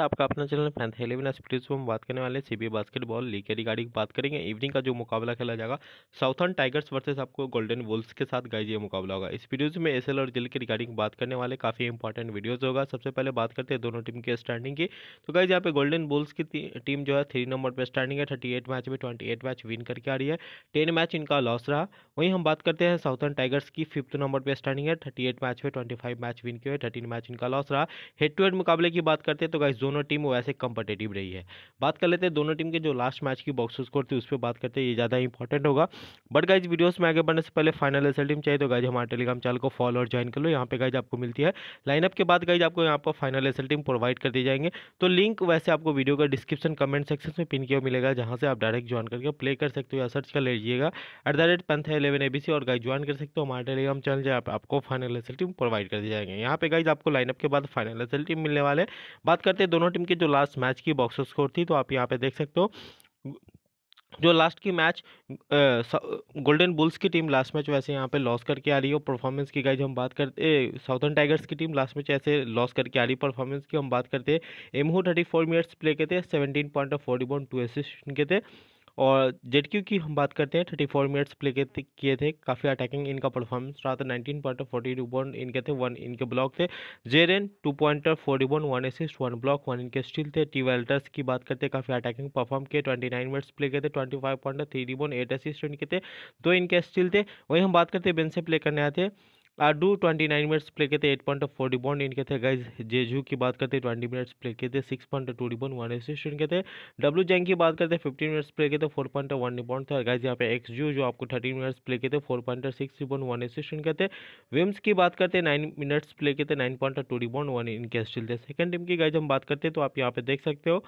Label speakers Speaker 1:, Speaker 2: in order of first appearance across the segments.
Speaker 1: आपका अपना channel fan हेलेवन स्प्रीज में हम बात करने वाले सी बी बास्केटबॉल लीग के रिगार्डिंग बात करेंगे इवनिंग का जो मुकाबला खेला जाएगा साउथर्न टाइगर्स वर्सेस आपको गोल्डन बुल्स के साथ गाइज ये मुकाबला होगा इस वीडियोज में एस और दिल के रिगार्डिंग बात करने वाले काफ़ी इंपॉर्टेंट वीडियोज होगा सबसे पहले बात करते हैं दोनों टीम के स्टैंडिंग की तो गाइज यहाँ पे गोल्डन बुल्स की टीम जो है थ्री नंबर पर स्टैंडिंग है थर्टी मैच में ट्वेंटी मैच विन करके आ रही है टेन मैच इनका लॉस रहा वहीं हम बात करते हैं साउथर्न टाइगर्स की फिफ्थ नंबर पर स्टैंडिंग है थर्टी मैच में ट्वेंटी मैच विन किया है थर्टीन मैच इनका लॉस रहा हेड टू हेड मुकाबले की बात करते हैं तो गाइज दोनों टीम वैसे कंपटेटिव रही है बात कर लेते हैं दोनों टीम के जो लास्ट मैच की बॉक्स स्कोर थी उस पर बात करते हैं ये ज़्यादा इंपॉर्टेंट होगा बट गाइज वीडियोस में आगे बढ़ने से पहले फाइनल एस टीम चाहिए तो गाइज हमारे टेलीग्राम चैनल को फॉलो और ज्वाइन कर लो यहाँ पे गाइज आपको मिलती है लाइनअप के बाद गाइज आपको यहाँ पर फाइनल एस टीम प्रोवाइड कर दी जाएंगे तो लिंक वैसे आपको वीडियो का डिस्क्रिप्शन कमेंट सेक्शन में पिन किया मिलेगा जहाँ से आप डायरेक्ट ज्वाइन करके प्ले कर सकते हो या सर्च कर लीजिएगा एट द रेट पंथ और गाइज ज्वाइन कर सकते हो हमारे टेलीग्राम चैनल जहाँ आपको फाइनल एस टीम प्रोवाइड कर दी जाएंगे यहाँ पे गाइज आपको लाइनअप के बाद फाइनल एस टीम मिलने वाले बात करते दोनों टीम के जो लास्ट मैच की बॉक्स स्कोर थी तो आप यहाँ पे देख सकते हो जो लास्ट की मैच गोल्डन बुल्स की टीम लास्ट मैच वैसे यहाँ पे लॉस करके आ रही है परफॉर्मेंस की गाइज हम बात करते साउथर्न टाइगर्स की टीम लास्ट मैच ऐसे लॉस करके आ रही परफॉर्मेंस की हम बात करते हैं एमहू थर्टी फोर मिनट्स प्ले के थे seventeen point of forty rebound two assist के थे और जेड क्यू की हम बात करते हैं थर्टी फोर मिनट्स प्ले किए थे काफ़ी अटैकिंग इनका परफॉर्मेंस रहा था nineteen point forty two rebound इनके थे वन इनके ब्लॉक थे रेन two pointer four one one assist one block one इनके स्टिल थे टी वेल्टर्स की बात करते हैं काफ़ी अटैकिंग परफॉर्म किए ट्वेंटी नाइन मिनट्स प्ले किए थे twenty five point three one eight assist इनके थे दो इनके स्टिल थे वहीं हम बात करते हैं बेन से प्ले करने आते हैं डू ट्वेंटी नाइन मिनट्स प्ले किए थे एट पॉइंट फोर रिबॉन्ड इनके थे गाइज जेजू की बात करते ट्वेंटी मिनट्स प्ले किए थे six point two rebound one assist इनके थे डब्ल्यू जैंग की बात करते फिफ्टीन मिनट्स प्ले किए थे फोर पॉइंट वन रिबॉन्ड थे गाइज यहाँ पे एक्स जू जो आपको थर्टीन मिनट्स प्ले किए थे four point six rebound one assist इनके थे विम्स की बात करते नाइन मिनट्स प्ले किए थे nine point two rebound one इनके स्टिल थे सेकंड टीम की गाइज हम बात करते तो आप यहाँ पे देख सकते हो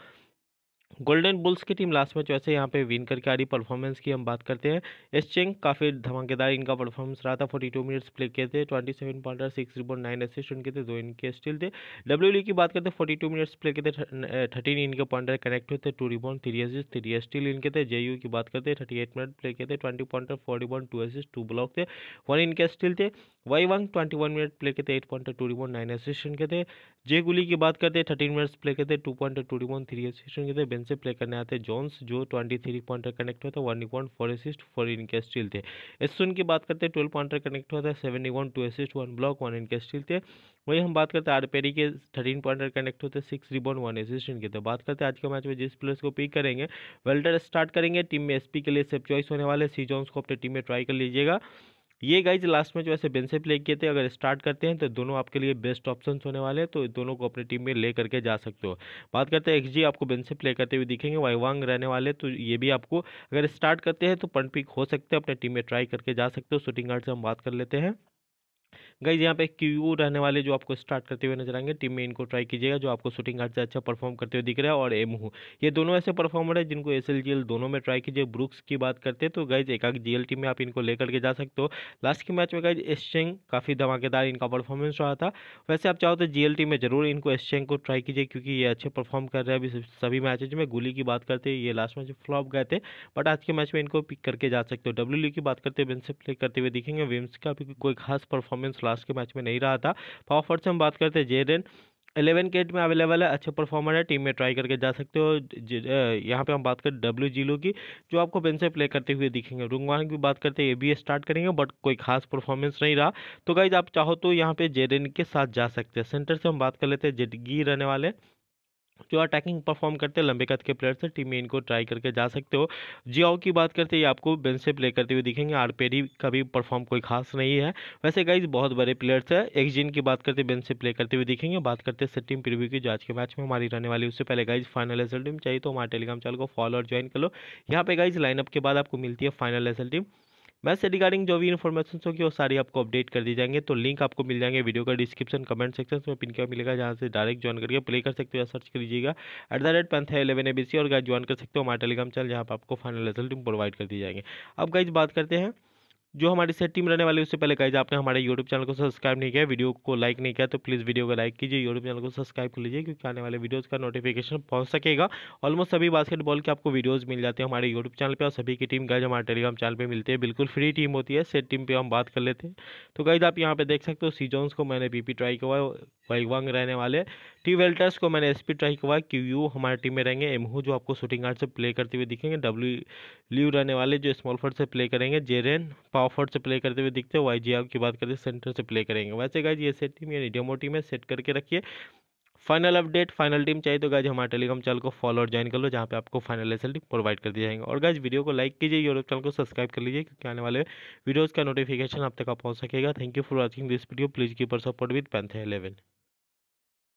Speaker 1: गोल्डन बुल्स की टीम लास्ट मैच वैसे यहाँ पे विन करके आ रही परफॉर्मेंस की हम बात करते हैं एस चेंग काफ़ी धमाकेदार इनका परफॉर्मेंस रहा था 42 मिनट्स प्ले किए थे 27 seven pointer six rebound nine assist उनके थे दो इनके स्टिल थे डब्ल्यू की बात करते हैं 42 मिनट्स प्ले किए थे थर्टीन इनके पॉइंटर कनेक्ट हुए थे two rebound three assist three steal इनके थे जे की बात करते हैं थर्टी मिनट प्ले किए थे twenty pointer four rebound two assist two block थे वन इनके स्टिल थे Y one twenty one minute play के थे eight point two rebound nine assist इनके थे जे गुली की बात करते हैं थर्टीन मिनट्स प्ले के थे two point two rebound three assist इनके थे लाइन से प्ले करने आते जॉन्स जो ट्वेंटी थ्री पॉइंटर कनेक्ट हुआ था one point four assist four इनके स्टील थे एस सुन की बात करते हैं ट्वेल्व पॉइंटर कनेक्ट हुआ था seven one two assist one block one इनके स्टील थे वही हम बात करते हैं आरपेरी के थर्टीन पॉइंटर कनेक्ट होते सिक्स रिबॉन वन एसिस्ट इनके तो बात करते हैं आज के मैच में जिस प्लेयर्स को पिक करेंगे वेल्डर स्टार्ट करेंगे टीम में एसपी के लिए सेफ चॉइस होने वाले सी जॉन्स को अपने टीम में ट्राई कर लीजिएगा ये गाइज लास्ट में जो ऐसे बेन से प्ले किए थे अगर स्टार्ट करते हैं तो दोनों आपके लिए बेस्ट ऑप्शन होने वाले हैं तो दोनों को अपनी टीम में ले करके जा सकते हो बात करते हैं एक्स आपको बेन से प्ले करते हुए दिखेंगे वाईवांग रहने वाले तो ये भी आपको अगर स्टार्ट करते हैं तो पनपिक हो सकते हैं अपने टीम में ट्राई करके जा सकते हो शूटिंग गार्ड से हम बात कर लेते हैं गाइज यहाँ पे क्यू रहने वाले जो आपको स्टार्ट करते हुए नजर आएंगे टीम में इनको ट्राई कीजिएगा जो आपको शूटिंग घाट से अच्छा परफॉर्म करते हुए दिख रहा है और एम हूँ ये दोनों ऐसे परफॉर्मर है जिनको एस दोनों में ट्राई कीजिए ब्रुक्स की बात करते तो गाइज एक आग जी में आप इनको लेकर के जा सकते हो लास्ट के मैच में गाइज एसचेंग काफ़ी धमाकेदार इनका परफॉर्मेंस रहा था वैसे आप चाहो तो जी में जरूर इनको एसचेंग को ट्राई कीजिए क्योंकि ये अच्छे परफॉर्म कर रहे हैं अभी सभी मैचेज में गोली की बात करते ये लास्ट मैच फ्लॉप गए थे बट आज के मैच में इनको पिक करके जा सकते हो डब्ल्यू की बात करते हैं विम्स प्ले करते हुए दिखेंगे विम्स का भी कोई खास परफॉर्मेंस परफॉर्मेंस लास्ट के मैच में नहीं रहा था फॉरवर्ड तो से हम बात करते हैं जेडन एलेवन केट में अवेलेबल है अच्छे परफॉर्मर है टीम में ट्राई करके जा सकते हो यहाँ पे हम बात करें डब्ल्यू जीलो की जो आपको बेंच से प्ले करते हुए दिखेंगे रुंगवान की बात करते हैं ये भी स्टार्ट करेंगे बट कोई खास परफॉर्मेंस नहीं रहा तो गाइज आप चाहो तो यहाँ पे जेरेन के साथ जा सकते हैं सेंटर से हम बात कर लेते हैं जेडगी रहने वाले जो अटैकिंग परफॉर्म करते हैं लंबे कद के प्लेयर से टीम में इनको ट्राई करके जा सकते हो जियाओ की बात करते हैं ये आपको बेंच से प्ले करते हुए दिखेंगे आरपेडी का भी परफॉर्म कोई खास नहीं है वैसे गाइज बहुत बड़े प्लेयर्स है जिन की बात करते बेंच से प्ले करते हुए दिखेंगे बात करते हैं टीम प्रिव्यू की जो आज के मैच में हमारी रहने वाली उससे पहले गाइज फाइनल एस टीम चाहिए तो हमारे टेलीग्राम चैनल को फॉलो और ज्वाइन कर लो यहाँ पे गाइज लाइनअप के बाद आपको मिलती है फाइनल एस टीम मैथ से रिगार्डिंग जो भी इन्फॉर्मेशन होगी वो सारी आपको अपडेट कर दी जाएंगे तो लिंक आपको मिल जाएंगे वीडियो का डिस्क्रिप्शन कमेंट सेक्शन में पिन क्या मिलेगा जहाँ से डायरेक्ट ज्वाइन करके प्ले कर सकते हो या सर्च कर लीजिएगा एट द रेट पंथ है एलेवन ए और गाइड ज्वाइन कर सकते हो हमारे टेलीग्राम चैनल जहाँ पर आपको फाइनल रिजल्ट प्रोवाइड कर दी जाएंगे अब गाइज बात करते हैं जो हमारी सेट टीम रहने वाली है उससे पहले कहा आपने हमारे यूट्यूब चैनल को सब्सक्राइब नहीं किया वीडियो को लाइक नहीं किया तो प्लीज़ वीडियो को लाइक कीजिए यूट्यूब चैनल को सब्सक्राइब कर लीजिए क्योंकि आने वाले वीडियोज़ का नोटिफिकेशन पहुंच सकेगा ऑलमोस्ट सभी बास्केटबॉल के आपको वीडियोज़ मिल जाते हैं हमारे यूट्यूब चैनल पर और सभी की टीम गाइज हमारे टेलीग्राम चैनल पर मिलती है बिल्कुल फ्री टीम होती है सेट टीम पर हम बात कर लेते हैं तो गाइज आप यहाँ पर देख सकते हो सीजोन्स को मैंने पी ट्राई किया हुआ वाइवांग रहने वाले टी वेल्टर्स को मैंने एस पी ट्राई करवाया क्यू यू हमारे टीम में रहेंगे एमहू जो आपको शूटिंग गार्ड से प्ले करते हुए दिखेंगे डब्ल्यू ल्यू रहने वाले जो स्मॉल फोर्ड से प्ले करेंगे जेरेन पावफोर्ड से प्ले करते हुए दिखते हैं वाई जी की बात हैं सेंटर से प्ले करेंगे वैसे गाइज ये सेट टीम यानी डेमो टीम है सेट करके रखिए फाइनल अपडेट फाइनल टीम चाहिए तो गाइज हमारे टेलीग्राम चैनल को फॉलो और ज्वाइन कर लो जहाँ पे आपको फाइनल एस प्रोवाइड कर दिया जाएंगे और गाइज वीडियो को लाइक कीजिए यूट्यूब चैनल को सब्सक्राइब कर लीजिए क्योंकि आने वाले वीडियोज़ का नोटिफिकेशन आप तक आप पहुँच सकेगा thank you for watching this video please keep your support with पैंथे इलेवन